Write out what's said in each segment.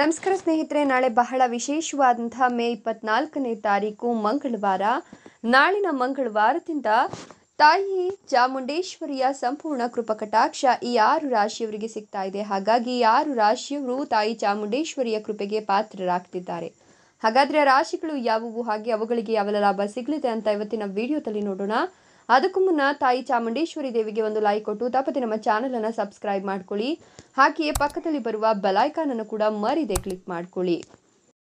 ನಮಸ್ಕಾರ ಸ್ನೇಹಿತರೆ ನಾಳೆ ಬಹಳ ವಿಶೇಷವಾದಂತಹ ಮೇ ಇಪ್ಪತ್ನಾಲ್ಕನೇ ತಾರೀಕು ಮಂಗಳವಾರ ನಾಳಿನ ಮಂಗಳವಾರದಿಂದ ತಾಯಿ ಚಾಮುಂಡೇಶ್ವರಿಯ ಸಂಪೂರ್ಣ ಕೃಪಕಟಾಕ್ಷ ಈ ಆರು ರಾಶಿಯವರಿಗೆ ಸಿಗ್ತಾ ಇದೆ ಹಾಗಾಗಿ ಈ ಆರು ರಾಶಿಯವರು ತಾಯಿ ಚಾಮುಂಡೇಶ್ವರಿಯ ಕೃಪೆಗೆ ಪಾತ್ರರಾಗ್ತಿದ್ದಾರೆ ಹಾಗಾದ್ರೆ ರಾಶಿಗಳು ಯಾವುವು ಹಾಗೆ ಅವುಗಳಿಗೆ ಯಾವೆಲ್ಲ ಲಾಭ ಸಿಗಲಿದೆ ಅಂತ ಇವತ್ತಿನ ವಿಡಿಯೋದಲ್ಲಿ ನೋಡೋಣ ಅದಕ್ಕೂ ಮುನ್ನ ತಾಯಿ ಚಾಮುಂಡೇಶ್ವರಿ ದೇವಿಗೆ ಒಂದು ಲೈಕ್ ಕೊಟ್ಟು ತಪ್ಪದೆ ನಮ್ಮ ಅನ್ನು ಸಬ್ಸ್ಕ್ರೈಬ್ ಮಾಡ್ಕೊಳ್ಳಿ ಹಾಗೆಯೇ ಪಕ್ಕದಲ್ಲಿ ಬರುವ ಅನ್ನು ಕೂಡ ಮರಿದೆ ಕ್ಲಿಕ್ ಮಾಡ್ಕೊಳ್ಳಿ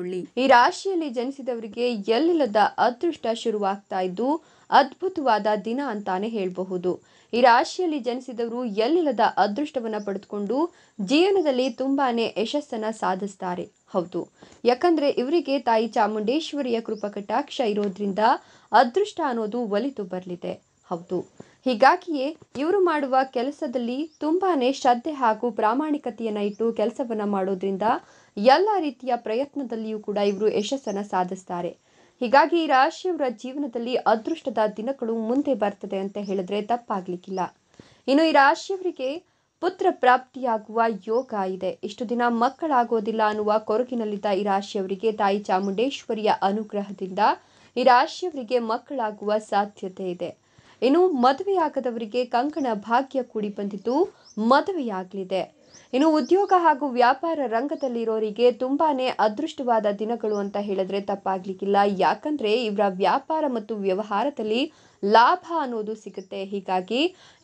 ಮಾಡಿಕೊಳ್ಳಿ ಈ ರಾಶಿಯಲ್ಲಿ ಜನಿಸಿದವರಿಗೆ ಎಲ್ಲಿಲ್ಲದ ಅದೃಷ್ಟ ಶುರುವಾಗ್ತಾ ಇದ್ದು ಅದ್ಭುತವಾದ ದಿನ ಅಂತಾನೆ ಹೇಳಬಹುದು ಈ ರಾಶಿಯಲ್ಲಿ ಜನಿಸಿದವರು ಎಲ್ಲಿಲ್ಲದ ಅದೃಷ್ಟವನ್ನ ಪಡೆದುಕೊಂಡು ಜೀವನದಲ್ಲಿ ತುಂಬಾನೇ ಯಶಸ್ಸನ್ನ ಸಾಧಿಸ್ತಾರೆ ಹೌದು ಯಾಕಂದ್ರೆ ಇವರಿಗೆ ತಾಯಿ ಚಾಮುಂಡೇಶ್ವರಿಯ ಕೃಪಕಟಾಕ್ಷ ಇರೋದ್ರಿಂದ ಅದೃಷ್ಟ ಅನ್ನೋದು ಒಲಿತು ಬರಲಿದೆ ಹೌದು ಹೀಗಾಗಿಯೇ ಇವರು ಮಾಡುವ ಕೆಲಸದಲ್ಲಿ ತುಂಬಾ ಶ್ರದ್ಧೆ ಹಾಗೂ ಪ್ರಾಮಾಣಿಕತೆಯನ್ನು ಇಟ್ಟು ಕೆಲಸವನ್ನು ಮಾಡೋದ್ರಿಂದ ಎಲ್ಲ ರೀತಿಯ ಪ್ರಯತ್ನದಲ್ಲಿಯೂ ಕೂಡ ಇವರು ಯಶಸ್ಸನ್ನು ಸಾಧಿಸ್ತಾರೆ ಹೀಗಾಗಿ ಈ ರಾಶಿಯವರ ಜೀವನದಲ್ಲಿ ಅದೃಷ್ಟದ ದಿನಗಳು ಮುಂದೆ ಬರ್ತದೆ ಅಂತ ಹೇಳಿದ್ರೆ ತಪ್ಪಾಗ್ಲಿಕ್ಕಿಲ್ಲ ಇನ್ನು ಈ ರಾಶಿಯವರಿಗೆ ಪುತ್ರ ಪ್ರಾಪ್ತಿಯಾಗುವ ಯೋಗ ಇದೆ ಇಷ್ಟು ದಿನ ಮಕ್ಕಳಾಗೋದಿಲ್ಲ ಅನ್ನುವ ಕೊರಗಿನಲ್ಲಿದ್ದ ಈ ರಾಶಿಯವರಿಗೆ ತಾಯಿ ಚಾಮುಂಡೇಶ್ವರಿಯ ಅನುಗ್ರಹದಿಂದ ಈ ರಾಶಿಯವರಿಗೆ ಮಕ್ಕಳಾಗುವ ಸಾಧ್ಯತೆ ಇದೆ ಇನ್ನು ಮದುವೆಯಾಗದವರಿಗೆ ಕಂಕಣ ಭಾಗ್ಯ ಕೂಡಿ ಬಂದಿದ್ದು ಮದುವೆಯಾಗಲಿದೆ ಇನ್ನು ಉದ್ಯೋಗ ಹಾಗೂ ವ್ಯಾಪಾರ ರಂಗದಲ್ಲಿರೋರಿಗೆ ತುಂಬಾನೇ ಅದೃಷ್ಟವಾದ ದಿನಗಳು ಅಂತ ಹೇಳಿದ್ರೆ ತಪ್ಪಾಗ್ಲಿಕ್ಕಿಲ್ಲ ಯಾಕಂದ್ರೆ ಇವರ ವ್ಯಾಪಾರ ಮತ್ತು ವ್ಯವಹಾರದಲ್ಲಿ ಲಾಭ ಅನ್ನೋದು ಸಿಗುತ್ತೆ ಹೀಗಾಗಿ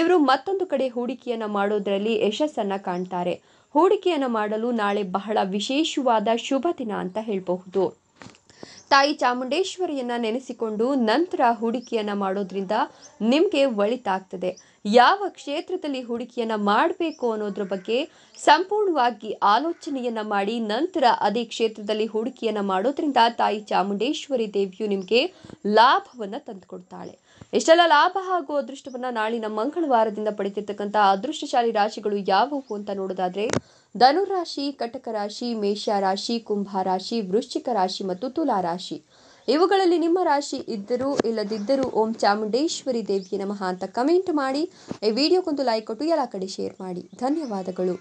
ಇವರು ಮತ್ತೊಂದು ಕಡೆ ಹೂಡಿಕೆಯನ್ನು ಮಾಡೋದ್ರಲ್ಲಿ ಯಶಸ್ಸನ್ನ ಕಾಣ್ತಾರೆ ಹೂಡಿಕೆಯನ್ನು ಮಾಡಲು ನಾಳೆ ಬಹಳ ವಿಶೇಷವಾದ ಶುಭ ದಿನ ಅಂತ ಹೇಳಬಹುದು ತಾಯಿ ಚಾಮುಂಡೇಶ್ವರಿಯನ್ನ ನೆನೆಸಿಕೊಂಡು ನಂತರ ಹೂಡಿಕೆಯನ್ನ ಮಾಡೋದ್ರಿಂದ ನಿಮಗೆ ಒಳಿತಾಗ್ತದೆ ಯಾವ ಕ್ಷೇತ್ರದಲ್ಲಿ ಹೂಡಿಕೆಯನ್ನ ಮಾಡಬೇಕು ಅನ್ನೋದ್ರ ಬಗ್ಗೆ ಸಂಪೂರ್ಣವಾಗಿ ಆಲೋಚನೆಯನ್ನ ಮಾಡಿ ನಂತರ ಅದೇ ಕ್ಷೇತ್ರದಲ್ಲಿ ಹೂಡಿಕೆಯನ್ನ ಮಾಡೋದ್ರಿಂದ ತಾಯಿ ಚಾಮುಂಡೇಶ್ವರಿ ದೇವಿಯು ನಿಮಗೆ ಲಾಭವನ್ನ ತಂದುಕೊಡ್ತಾಳೆ ಎಷ್ಟೆಲ್ಲ ಲಾಭ ಹಾಗೂ ಅದೃಷ್ಟವನ್ನ ನಾಳಿನ ಮಂಗಳವಾರದಿಂದ ಪಡೆದಿರ್ತಕ್ಕಂಥ ಅದೃಷ್ಟಶಾಲಿ ರಾಶಿಗಳು ಯಾವುವು ಅಂತ ನೋಡೋದಾದ್ರೆ ಧನುರಾಶಿ ಕಟಕ ರಾಶಿ ಮೇಷ ರಾಶಿ ಕುಂಭ ರಾಶಿ ವೃಶ್ಚಿಕ ರಾಶಿ ಮತ್ತು ತುಲಾ ರಾಶಿ ರಾಶಿ ಇವುಗಳಲ್ಲಿ ನಿಮ್ಮ ರಾಶಿ ಇದ್ದರೂ ಇಲ್ಲದಿದ್ದರೂ ಓಂ ಚಾಮುಂಡೇಶ್ವರಿ ದೇವಿಗೆ ನಮಃ ಅಂತ ಕಮೆಂಟ್ ಮಾಡಿ ಈ ವಿಡಿಯೋಗೊಂದು ಲೈಕ್ ಕೊಟ್ಟು ಎಲ್ಲ ಕಡೆ ಶೇರ್ ಮಾಡಿ ಧನ್ಯವಾದಗಳು